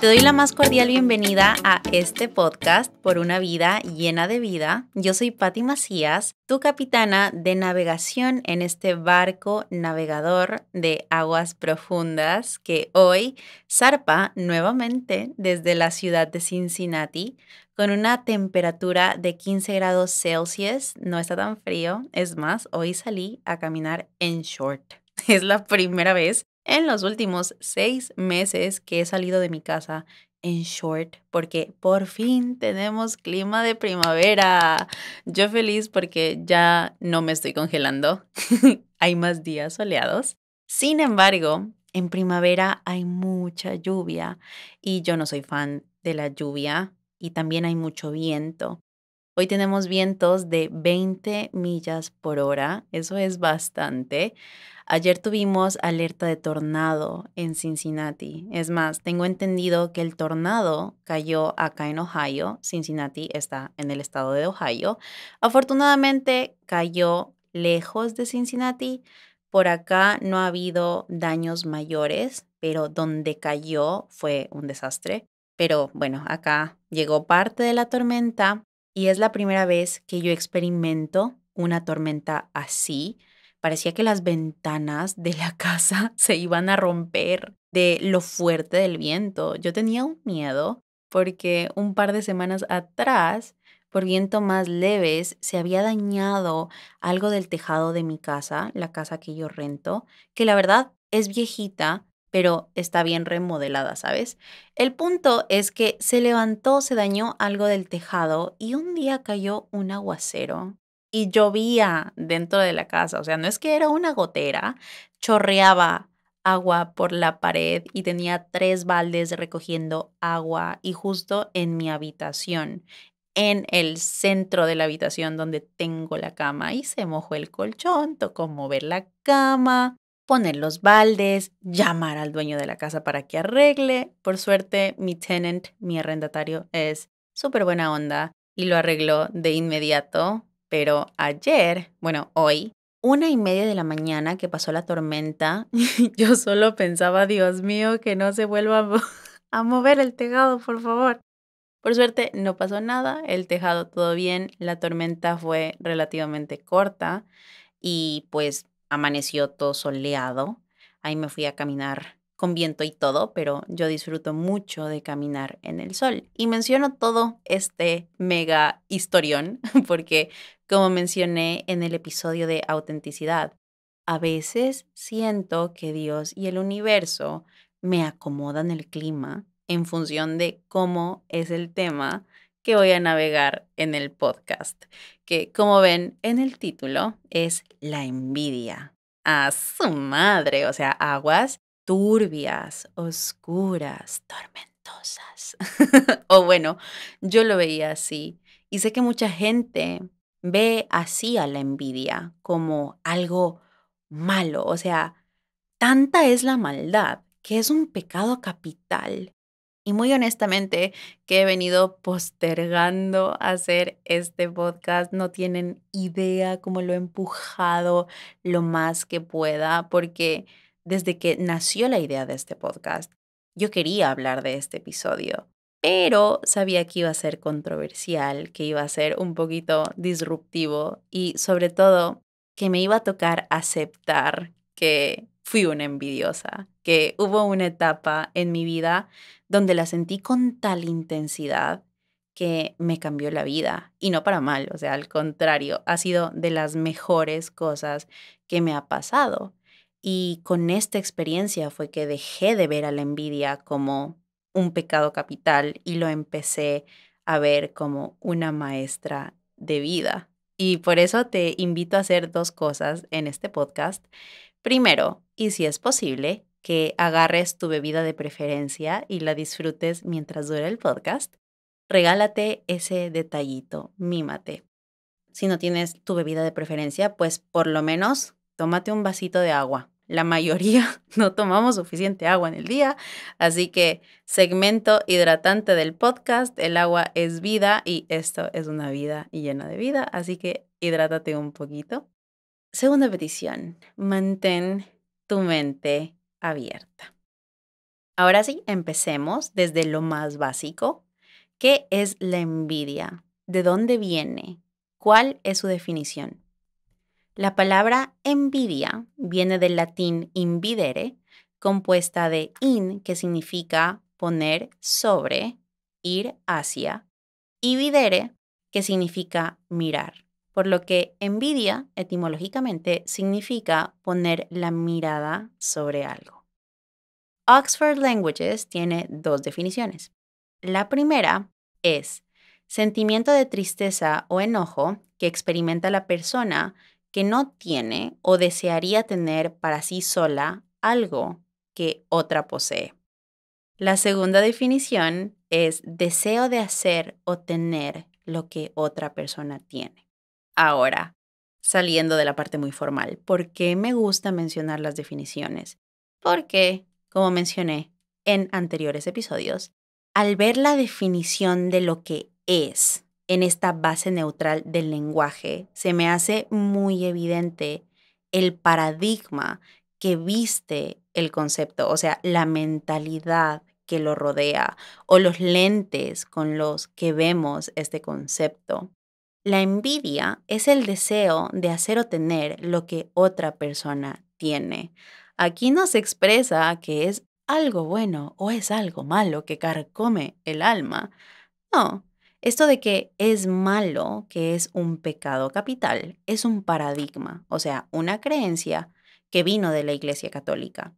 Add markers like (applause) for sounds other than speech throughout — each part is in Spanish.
Te doy la más cordial bienvenida a este podcast por una vida llena de vida. Yo soy Patti Macías, tu capitana de navegación en este barco navegador de aguas profundas que hoy zarpa nuevamente desde la ciudad de Cincinnati con una temperatura de 15 grados Celsius. No está tan frío, es más, hoy salí a caminar en short. (laughs) Es la primera vez en los últimos seis meses que he salido de mi casa en short porque por fin tenemos clima de primavera. Yo feliz porque ya no me estoy congelando. (laughs) hay más días soleados. Sin embargo, en primavera hay mucha lluvia y yo no soy fan de la lluvia y también hay mucho viento. Hoy tenemos vientos de 20 millas por hora, eso es bastante. Ayer tuvimos alerta de tornado en Cincinnati. Es más, tengo entendido que el tornado cayó acá en Ohio. Cincinnati está en el estado de Ohio. Afortunadamente cayó lejos de Cincinnati. Por acá no ha habido daños mayores, pero donde cayó fue un desastre. Pero bueno, acá llegó parte de la tormenta y es la primera vez que yo experimento una tormenta así. Parecía que las ventanas de la (laughs) casa se iban a romper de lo fuerte del viento. Yo tenía un miedo porque un par de semanas atrás, por viento más leves, se había dañado algo del tejado de mi casa, la casa que yo rento, que la verdad es viejita, pero está bien remodelada, ¿sabes? El punto es que se levantó, se dañó algo del tejado y un día cayó un aguacero y llovía dentro de la casa, o sea, no es que era una gotera, chorreaba agua por la pared y tenía tres baldes recogiendo agua y justo en mi habitación, en el centro de la habitación donde tengo la cama y se mojó el colchón, tocó mover la cama, poner los baldes, llamar al dueño de la casa para que arregle. Por suerte, mi tenant, mi arrendatario, es súper buena onda y lo arregló de inmediato. Pero ayer, bueno, hoy, una y media de la mañana que pasó la tormenta, (laughs) yo solo pensaba, Dios mío, que no se vuelva (laughs) a, mover el tejado, por favor. Por suerte no pasó nada, el tejado todo bien, la tormenta fue relativamente corta y pues amaneció todo soleado. Ahí me fui a caminar con viento y todo, pero yo disfruto mucho de caminar en el sol. Y menciono todo este mega historión (laughs) porque, como mencioné en el episodio de autenticidad, a veces siento que Dios y el universo me acomodan el clima en función de cómo es el tema que voy a navegar en el podcast, que como ven en el título es la envidia. A su madre, o sea, aguas turbias, oscuras, tormentosas. (laughs) o bueno, yo lo veía así. Y sé que mucha gente ve así a la envidia como algo malo. O sea, tanta es la maldad que es un pecado capital y muy honestamente que he venido postergando hacer este podcast. No tienen idea cómo lo he empujado lo más que pueda, porque desde que nació la idea de este podcast, yo quería hablar de este episodio, pero sabía que iba a ser controversial, que iba a ser un poquito disruptivo y sobre todo que me iba a tocar aceptar que fui una envidiosa, que hubo una etapa en mi vida donde la sentí con tal intensidad que me cambió la vida y no para mal, o sea, al contrario, ha sido de las mejores cosas que me ha pasado. Y con esta experiencia fue que dejé de ver a la envidia como un pecado capital y lo empecé a ver como una maestra de vida. Y por eso te invito a hacer dos cosas en este podcast. Primero, y si es posible, que agarres tu bebida de preferencia y la disfrutes mientras dura el podcast. Regálate ese detallito, mímate. Si no tienes tu bebida de preferencia, pues por lo menos tómate un vasito de agua. La mayoría (laughs) no tomamos suficiente agua en el día, así que segmento hidratante del podcast, el agua es vida y esto es una vida llena de vida, así que hidrátate un poquito. Segunda petición, mantén tu mente abierta. Ahora sí, empecemos desde lo más básico. ¿Qué es la envidia? ¿De dónde viene? ¿Cuál es su definición? La palabra envidia viene del latín invidere, compuesta de in, que significa poner sobre, ir hacia, y videre, que significa mirar por lo que envidia etimológicamente significa poner la mirada sobre algo. Oxford Languages tiene dos definiciones. La primera es sentimiento de tristeza o enojo que experimenta la persona que no tiene o desearía tener para sí sola algo que otra posee. La segunda definición es deseo de hacer o tener lo que otra persona tiene. Ahora, saliendo de la parte muy formal, ¿por qué me gusta mencionar las definiciones? Porque, como mencioné en anteriores episodios, al ver la definición de lo que es en esta base neutral del lenguaje, se me hace muy evidente el paradigma que viste el concepto, o sea, la mentalidad que lo rodea o los lentes con los que vemos este concepto. La envidia es el deseo de hacer o tener lo que otra persona tiene. Aquí nos expresa que es algo bueno o es algo malo que carcome el alma. No, esto de que es malo, que es un pecado capital, es un paradigma, o sea, una creencia que vino de la Iglesia Católica.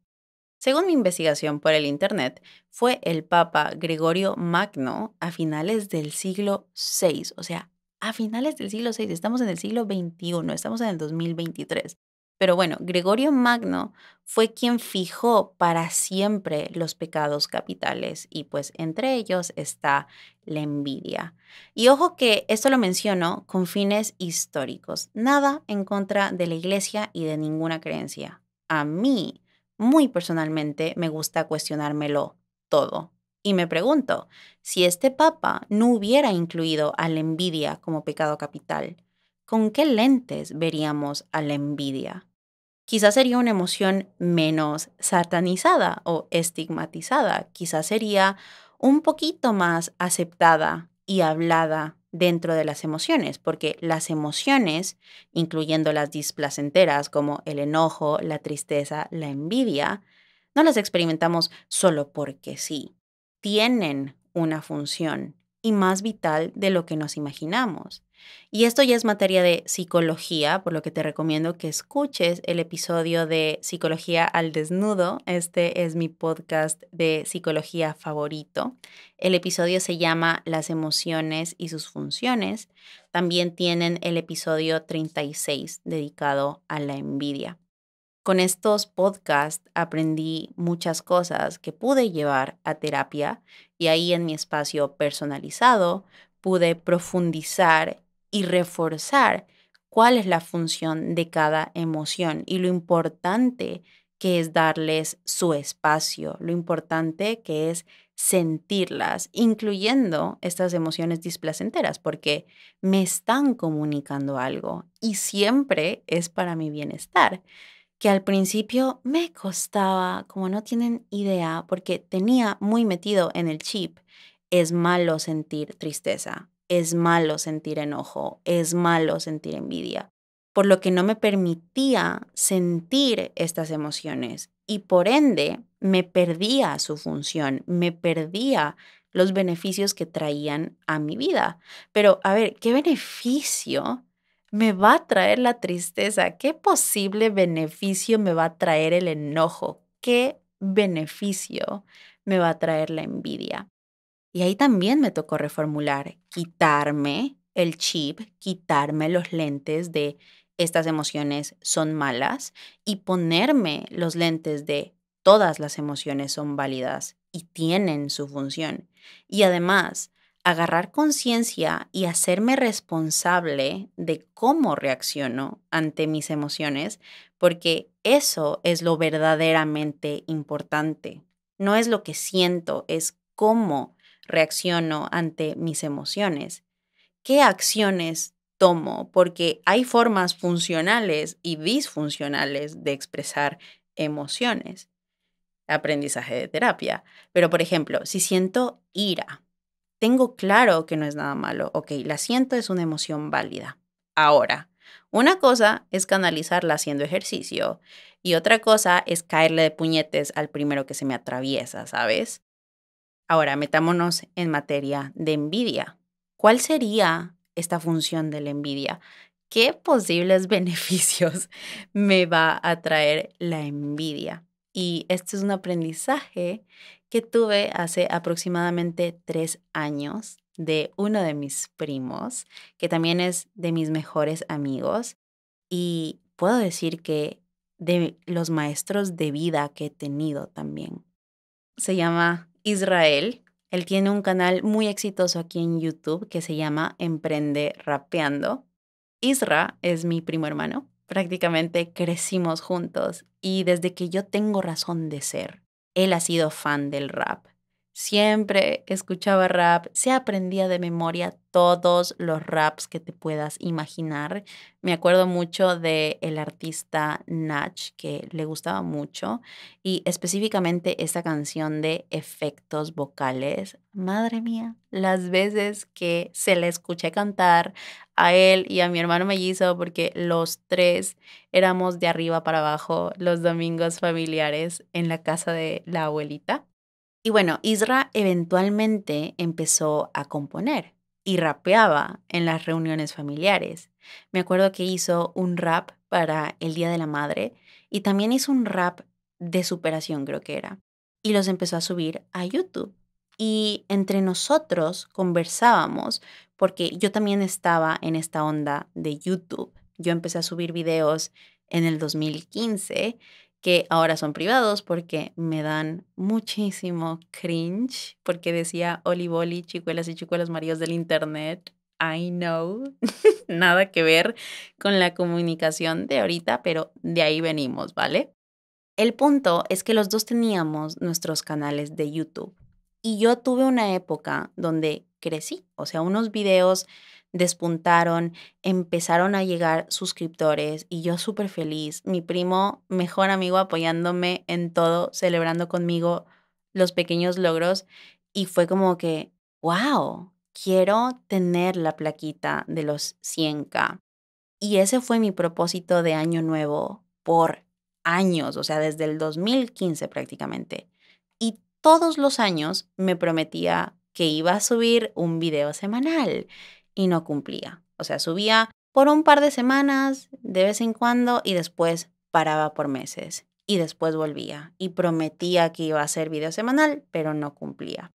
Según mi investigación por el Internet, fue el Papa Gregorio Magno a finales del siglo VI, o sea, a finales del siglo VI, estamos en el siglo XXI, estamos en el 2023. Pero bueno, Gregorio Magno fue quien fijó para siempre los pecados capitales y pues entre ellos está la envidia. Y ojo que esto lo menciono con fines históricos, nada en contra de la iglesia y de ninguna creencia. A mí, muy personalmente, me gusta cuestionármelo todo, y me pregunto, si este Papa no hubiera incluido a la envidia como pecado capital, ¿con qué lentes veríamos a la envidia? Quizás sería una emoción menos satanizada o estigmatizada, quizás sería un poquito más aceptada y hablada dentro de las emociones, porque las emociones, incluyendo las displacenteras como el enojo, la tristeza, la envidia, no las experimentamos solo porque sí tienen una función y más vital de lo que nos imaginamos. Y esto ya es materia de psicología, por lo que te recomiendo que escuches el episodio de Psicología al Desnudo. Este es mi podcast de psicología favorito. El episodio se llama Las emociones y sus funciones. También tienen el episodio 36 dedicado a la envidia. Con estos podcasts aprendí muchas cosas que pude llevar a terapia y ahí en mi espacio personalizado pude profundizar y reforzar cuál es la función de cada emoción y lo importante que es darles su espacio, lo importante que es sentirlas, incluyendo estas emociones displacenteras, porque me están comunicando algo y siempre es para mi bienestar que al principio me costaba, como no tienen idea, porque tenía muy metido en el chip, es malo sentir tristeza, es malo sentir enojo, es malo sentir envidia, por lo que no me permitía sentir estas emociones y por ende me perdía su función, me perdía los beneficios que traían a mi vida. Pero a ver, ¿qué beneficio me va a traer la tristeza? ¿Qué posible beneficio me va a traer el enojo? ¿Qué beneficio me va a traer la envidia? Y ahí también me tocó reformular, quitarme el chip, quitarme los lentes de estas emociones son malas y ponerme los lentes de todas las emociones son válidas y tienen su función. Y además, agarrar conciencia y hacerme responsable de cómo reacciono ante mis emociones, porque eso es lo verdaderamente importante. No es lo que siento, es cómo reacciono ante mis emociones. ¿Qué acciones tomo? Porque hay formas funcionales y disfuncionales de expresar emociones. Aprendizaje de terapia. Pero, por ejemplo, si siento ira, tengo claro que no es nada malo. Ok, la siento, es una emoción válida. Ahora, una cosa es canalizarla haciendo ejercicio y otra cosa es caerle de puñetes al primero que se me atraviesa, ¿sabes? Ahora, metámonos en materia de envidia. ¿Cuál sería esta función de la envidia? ¿Qué posibles (laughs) beneficios me va a traer la envidia? Y este es un aprendizaje que tuve hace aproximadamente tres años de uno de mis primos, que también es de mis mejores amigos. Y puedo decir que de los maestros de vida que he tenido también. Se llama Israel. Él tiene un canal muy exitoso aquí en YouTube que se llama Emprende Rapeando. Isra es mi primo hermano. Prácticamente crecimos juntos y desde que yo tengo razón de ser, él ha sido fan del rap. Siempre escuchaba rap, se aprendía de memoria todos los raps que te puedas imaginar. Me acuerdo mucho de el artista Natch que le gustaba mucho y específicamente esa canción de efectos vocales. Madre mía, las veces que se le escuché cantar a él y a mi hermano mellizo porque los tres éramos de arriba para abajo los domingos familiares en la casa de la abuelita y bueno, Isra eventualmente empezó a componer y rapeaba en las reuniones familiares. Me acuerdo que hizo un rap para el Día de la Madre y también hizo un rap de superación, creo que era. Y los empezó a subir a YouTube. Y entre nosotros conversábamos, porque yo también estaba en esta onda de YouTube. Yo empecé a subir videos en el 2015 que ahora son privados porque me dan muchísimo cringe, porque decía Olivoli, chicuelas y chicuelas maridos del Internet. I know, (laughs) nada que ver con la comunicación de ahorita, pero de ahí venimos, ¿vale? El punto es que los dos teníamos nuestros canales de YouTube y yo tuve una época donde crecí, o sea, unos videos despuntaron, empezaron a llegar suscriptores y yo súper feliz. Mi primo, mejor amigo, apoyándome en todo, celebrando conmigo los pequeños logros y fue como que, wow, quiero tener la plaquita de los 100k. Y ese fue mi propósito de año nuevo por años, o sea, desde el 2015 prácticamente. Y todos los años me prometía que iba a subir un video semanal, y no cumplía. O sea, subía por un par de semanas, de vez en cuando, y después paraba por meses. Y después volvía y prometía que iba a hacer video semanal, pero no cumplía.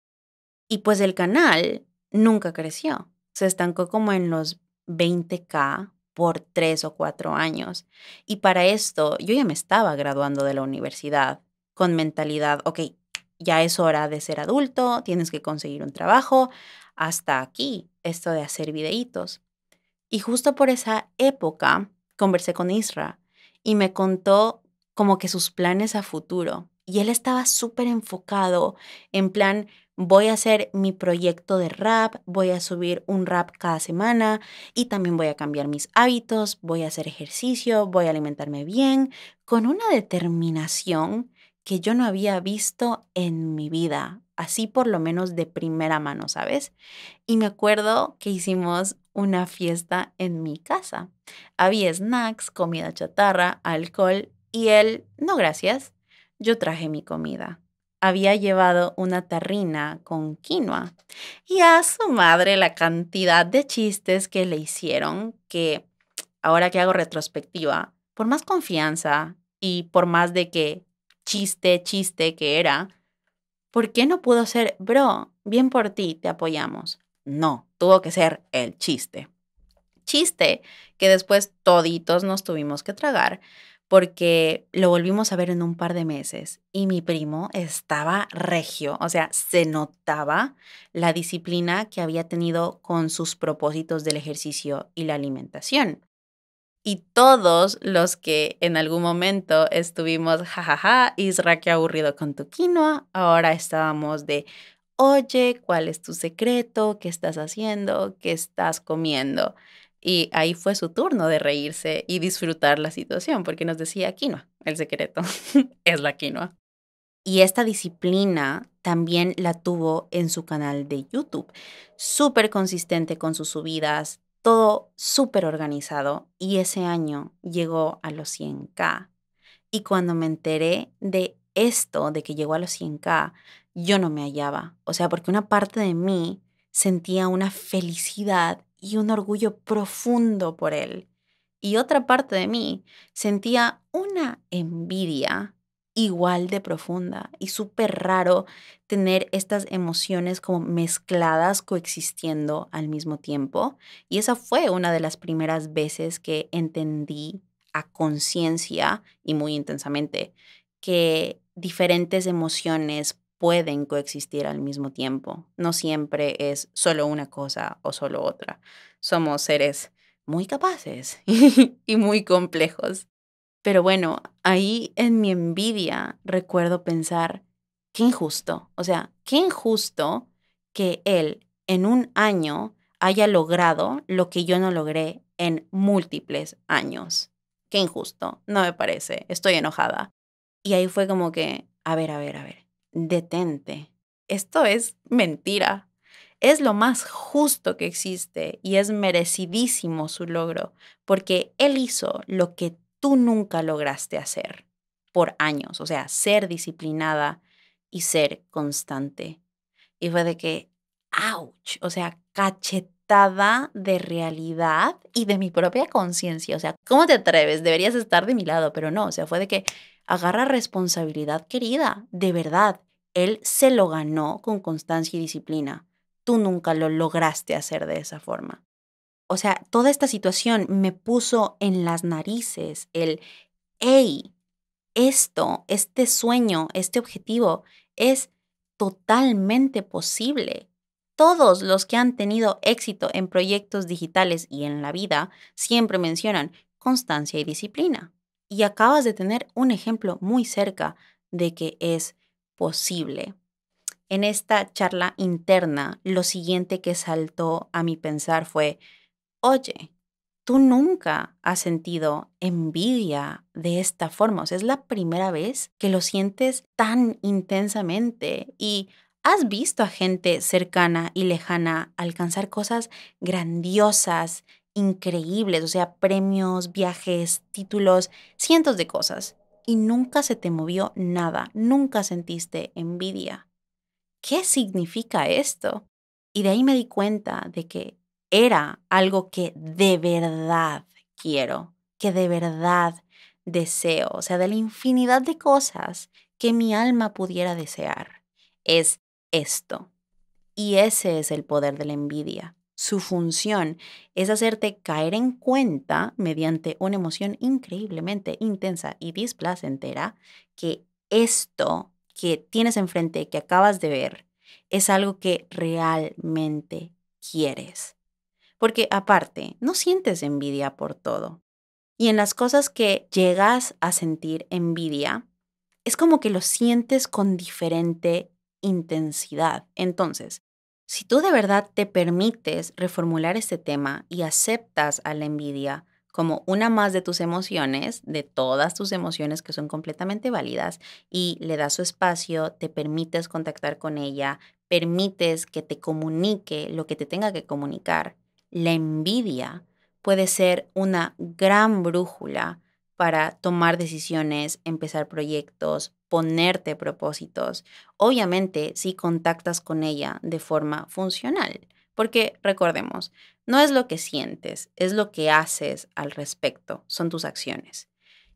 Y pues el canal nunca creció. Se estancó como en los 20k por tres o cuatro años. Y para esto yo ya me estaba graduando de la universidad con mentalidad, ok, ya es hora de ser adulto, tienes que conseguir un trabajo, hasta aquí esto de hacer videitos. Y justo por esa época conversé con Isra y me contó como que sus planes a futuro. Y él estaba súper enfocado en plan, voy a hacer mi proyecto de rap, voy a subir un rap cada semana y también voy a cambiar mis hábitos, voy a hacer ejercicio, voy a alimentarme bien, con una determinación que yo no había visto en mi vida así por lo menos de primera mano, ¿sabes? Y me acuerdo que hicimos una fiesta en mi casa. Había snacks, comida chatarra, alcohol y él, no gracias, yo traje mi comida. Había llevado una tarrina con quinoa y a su madre la cantidad de chistes que le hicieron que, ahora que hago retrospectiva, por más confianza y por más de que chiste, chiste que era, ¿Por qué no pudo ser, bro, bien por ti, te apoyamos? No, tuvo que ser el chiste. Chiste que después toditos nos tuvimos que tragar porque lo volvimos a ver en un par de meses y mi primo estaba regio, o sea, se notaba la disciplina que había tenido con sus propósitos del ejercicio y la alimentación y todos los que en algún momento estuvimos, jajaja, ja, Isra, qué aburrido con tu quinoa, ahora estábamos de, oye, ¿cuál es tu secreto? ¿Qué estás haciendo? ¿Qué estás comiendo? Y ahí fue su turno de reírse y disfrutar la situación, porque nos decía quinoa, el secreto (laughs) es la quinoa. Y esta disciplina también la tuvo en su canal de YouTube. Súper consistente con sus subidas, todo súper organizado y ese año llegó a los 100k. Y cuando me enteré de esto, de que llegó a los 100k, yo no me hallaba. O sea, porque una parte de mí sentía una felicidad y un orgullo profundo por él. Y otra parte de mí sentía una envidia igual de profunda y súper raro tener estas emociones como mezcladas, coexistiendo al mismo tiempo. Y esa fue una de las primeras veces que entendí a conciencia y muy intensamente que diferentes emociones pueden coexistir al mismo tiempo. No siempre es solo una cosa o solo otra. Somos seres muy capaces (laughs) y muy complejos. Pero bueno, ahí en mi envidia recuerdo pensar, qué injusto, o sea, qué injusto que él en un año haya logrado lo que yo no logré en múltiples años. Qué injusto, no me parece, estoy enojada. Y ahí fue como que, a ver, a ver, a ver, detente. Esto es mentira. Es lo más justo que existe y es merecidísimo su logro, porque él hizo lo que tú nunca lograste hacer por años, o sea, ser disciplinada y ser constante. Y fue de que, ouch, o sea, cachetada de realidad y de mi propia conciencia, o sea, ¿cómo te atreves? Deberías estar de mi lado, pero no, o sea, fue de que agarra responsabilidad, querida, de verdad. Él se lo ganó con constancia y disciplina. Tú nunca lo lograste hacer de esa forma. O sea, toda esta situación me puso en las narices el, hey, esto, este sueño, este objetivo es totalmente posible. Todos los que han tenido éxito en proyectos digitales y en la vida siempre mencionan constancia y disciplina. Y acabas de tener un ejemplo muy cerca de que es posible. En esta charla interna, lo siguiente que saltó a mi pensar fue, oye, tú nunca has sentido envidia de esta forma. O sea, es la primera vez que lo sientes tan intensamente y has visto a gente cercana y lejana alcanzar cosas grandiosas, increíbles, o sea, premios, viajes, títulos, cientos de cosas. Y nunca se te movió nada, nunca sentiste envidia. ¿Qué significa esto? Y de ahí me di cuenta de que era algo que de verdad quiero, que de verdad deseo, o sea, de la infinidad de cosas que mi alma pudiera desear, es esto. Y ese es el poder de la envidia. Su función es hacerte caer en cuenta mediante una emoción increíblemente intensa y displacentera que esto que tienes enfrente, que acabas de ver, es algo que realmente quieres porque aparte, no sientes envidia por todo. Y en las cosas que llegas a sentir envidia, es como que lo sientes con diferente intensidad. Entonces, si tú de verdad te permites reformular este tema y aceptas a la envidia como una más de tus emociones, de todas tus emociones que son completamente válidas, y le das su espacio, te permites contactar con ella, permites que te comunique lo que te tenga que comunicar, la envidia puede ser una gran brújula para tomar decisiones, empezar proyectos, ponerte propósitos. Obviamente, si contactas con ella de forma funcional, porque recordemos, no es lo que sientes, es lo que haces al respecto, son tus acciones.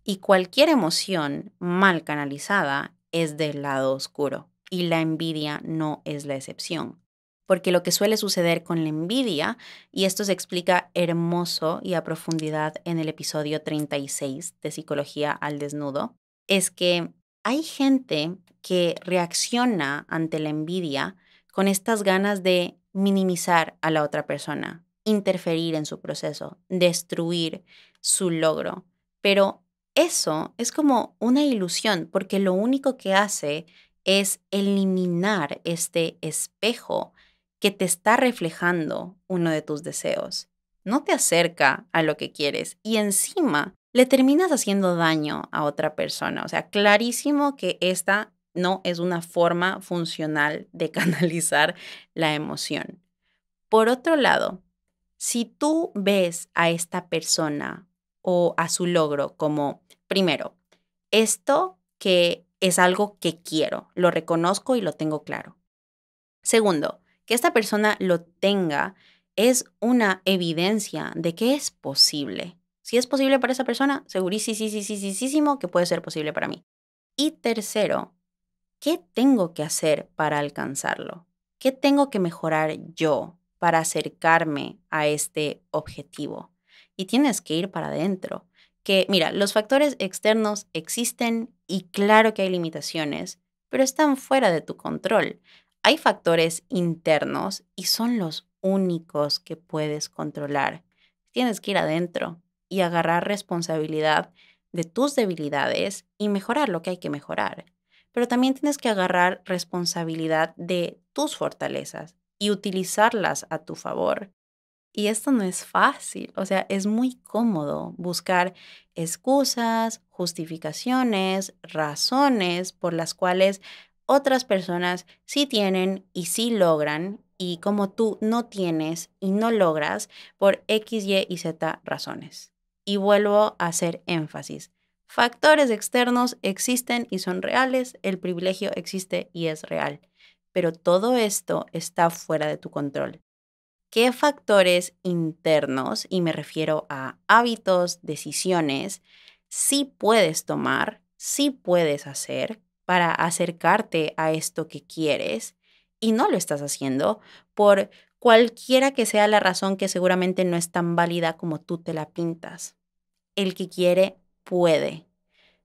Y cualquier emoción mal canalizada es del lado oscuro, y la envidia no es la excepción porque lo que suele suceder con la envidia, y esto se explica hermoso y a profundidad en el episodio 36 de Psicología al Desnudo, es que hay gente que reacciona ante la envidia con estas ganas de minimizar a la otra persona, interferir en su proceso, destruir su logro. Pero eso es como una ilusión porque lo único que hace es eliminar este espejo que te está reflejando uno de tus deseos. No te acerca a lo que quieres y encima le terminas haciendo daño a otra persona. O sea, clarísimo que esta no es una forma funcional de (laughs) canalizar la emoción. Por otro lado, si tú ves a esta persona o a su logro como, primero, esto que es algo que quiero, lo reconozco y lo tengo claro. Segundo, que esta persona lo tenga es una evidencia de que es posible. Si es posible para esa persona, segurísimo que puede ser posible para mí. Y tercero, ¿qué tengo que hacer para alcanzarlo? ¿Qué tengo que mejorar yo para acercarme a este objetivo? Y tienes que ir para adentro. Que mira, los factores externos existen y claro que hay limitaciones, pero están fuera de tu control hay factores internos y son los únicos que puedes controlar. Tienes que ir adentro y agarrar responsabilidad de tus debilidades y mejorar lo que hay que mejorar. Pero también tienes que agarrar responsabilidad de tus fortalezas y utilizarlas a tu favor. Y esto no es fácil, o sea, es muy cómodo buscar excusas, justificaciones, razones por las cuales otras personas sí tienen y sí logran y como tú no tienes y no logras por X, Y y Z razones. Y vuelvo a hacer énfasis. Factores externos existen y son reales, el privilegio existe y es real, pero todo esto está fuera de tu control. ¿Qué factores internos, y me refiero a hábitos, decisiones, sí puedes tomar, sí puedes hacer, para acercarte a esto que quieres y no lo estás haciendo por cualquiera que sea la razón que seguramente no es tan válida como tú te la pintas. El que quiere puede.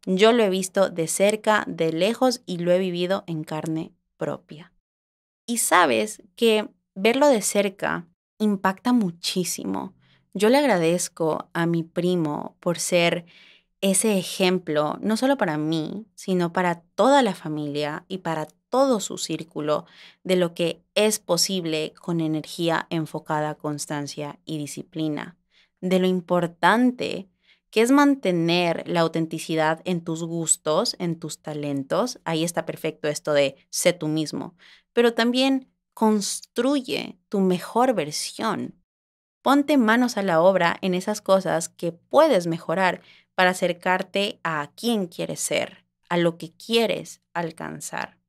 Yo lo he visto de cerca, de lejos y lo he vivido en carne propia. Y sabes que verlo de cerca impacta muchísimo. Yo le agradezco a mi primo por ser ese ejemplo, no solo para mí, sino para toda la familia y para todo su círculo de lo que es posible con energía enfocada, constancia y disciplina, de lo importante que es mantener la autenticidad en tus gustos, en tus talentos. Ahí está perfecto esto de sé tú mismo, pero también construye tu mejor versión. Ponte manos a la obra en esas cosas que puedes mejorar para acercarte a quién quieres ser, a lo que quieres alcanzar.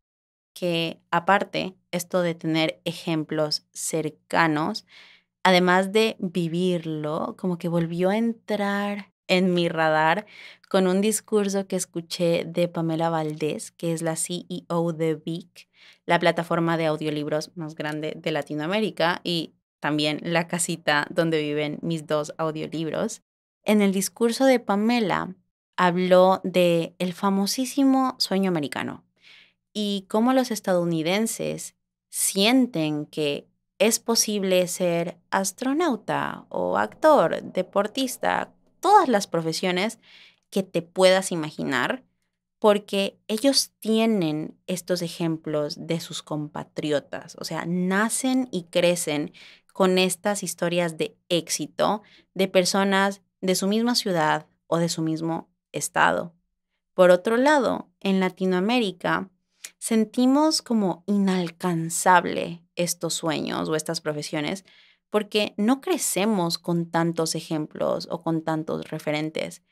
Que aparte, esto de tener ejemplos cercanos, además de vivirlo, como que volvió a entrar en mi radar con un discurso que escuché de Pamela Valdés, que es la CEO de VIC, la plataforma de audiolibros más grande de Latinoamérica y también la casita donde viven mis dos audiolibros en el discurso de Pamela habló de el famosísimo sueño americano y cómo los estadounidenses sienten que es posible ser astronauta o actor, deportista, todas las profesiones que te puedas imaginar, porque ellos tienen estos ejemplos de sus compatriotas, o sea, nacen y crecen con estas historias de éxito de personas de su misma ciudad o de su mismo estado. Por otro lado, en Latinoamérica sentimos como inalcanzable estos sueños o estas profesiones porque no crecemos con tantos ejemplos o con tantos referentes.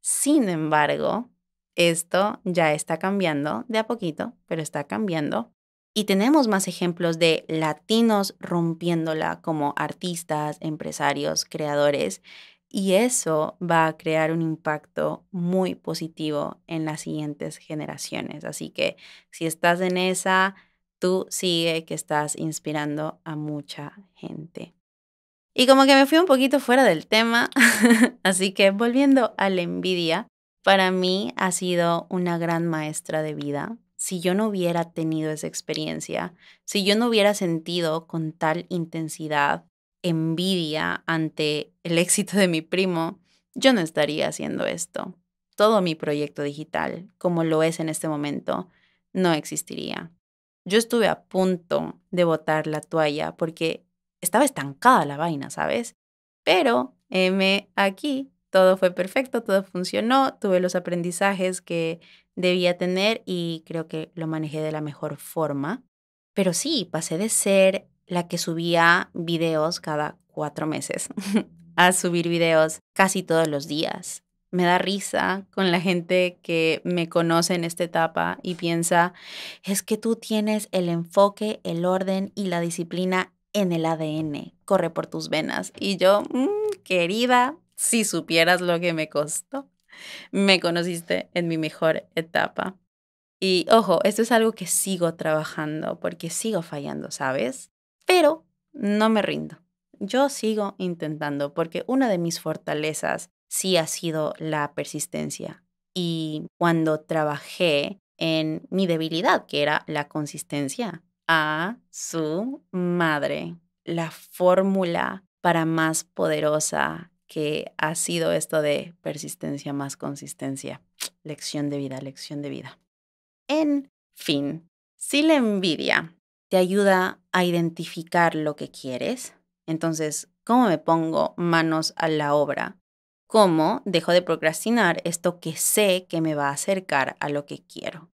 Sin embargo, esto ya está cambiando de a poquito, pero está cambiando. Y tenemos más ejemplos de latinos rompiéndola como artistas, empresarios, creadores y eso va a crear un impacto muy positivo en las siguientes generaciones. Así que si estás en esa, tú sigue que estás inspirando a mucha gente. Y como que me fui un poquito fuera del tema, (laughs) así que volviendo a la envidia, para mí ha sido una gran maestra de vida. Si yo no hubiera tenido esa experiencia, si yo no hubiera sentido con tal intensidad envidia ante el éxito de mi primo, yo no estaría haciendo esto. Todo mi proyecto digital, como lo es en este momento, no existiría. Yo estuve a punto de botar la toalla porque estaba estancada la vaina, ¿sabes? Pero M aquí, todo fue perfecto, todo funcionó, tuve los aprendizajes que debía tener y creo que lo manejé de la mejor forma. Pero sí, pasé de ser la que subía videos cada cuatro meses, (laughs) a subir videos casi todos los días. Me da risa con la gente que me conoce en esta etapa y piensa, es que tú tienes el enfoque, el orden y la disciplina en el ADN, corre por tus venas. Y yo, mm, querida, si supieras lo que me costó, me conociste en mi mejor etapa. Y ojo, esto es algo que sigo trabajando porque sigo fallando, ¿sabes? Pero no me rindo. Yo sigo intentando porque una de mis fortalezas sí ha sido la persistencia. Y cuando trabajé en mi debilidad, que era la consistencia, a su madre, la fórmula para más poderosa que ha sido esto de persistencia más consistencia. Lección de vida, lección de vida. En fin, si la envidia te ayuda a identificar lo que quieres. Entonces, ¿cómo me pongo manos a la obra? ¿Cómo dejo de procrastinar esto que sé que me va a acercar a lo que quiero?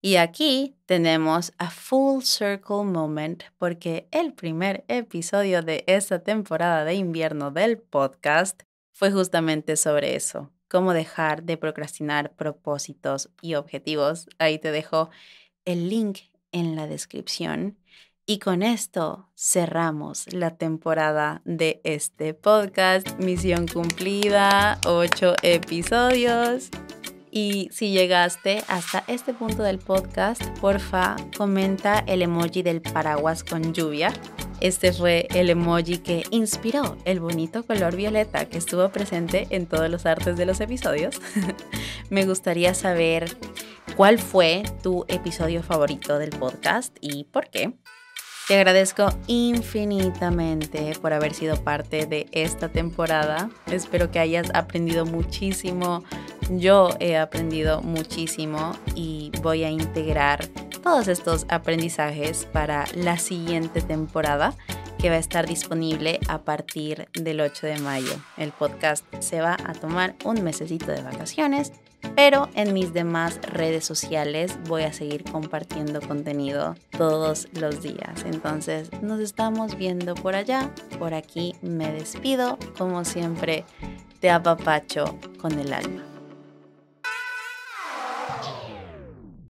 Y aquí tenemos a full circle moment porque el primer episodio de esta temporada de invierno del podcast fue justamente sobre eso, cómo dejar de procrastinar propósitos y objetivos. Ahí te dejo el link en la descripción. Y con esto cerramos la temporada de este podcast. Misión cumplida, ocho episodios. Y si llegaste hasta este punto del podcast, porfa, comenta el emoji del paraguas con lluvia. Este fue el emoji que inspiró el bonito color violeta que estuvo presente en todos los artes de los episodios. (laughs) Me gustaría saber cuál fue tu episodio favorito del podcast y por qué. Te agradezco infinitamente por haber sido parte de esta temporada. Espero que hayas aprendido muchísimo. Yo he aprendido muchísimo y voy a integrar todos estos aprendizajes para la siguiente temporada que va a estar disponible a partir del 8 de mayo. El podcast se va a tomar un mesecito de vacaciones pero en mis demás redes sociales voy a seguir compartiendo contenido todos los días. Entonces nos estamos viendo por allá, por aquí me despido, como siempre te apapacho con el alma.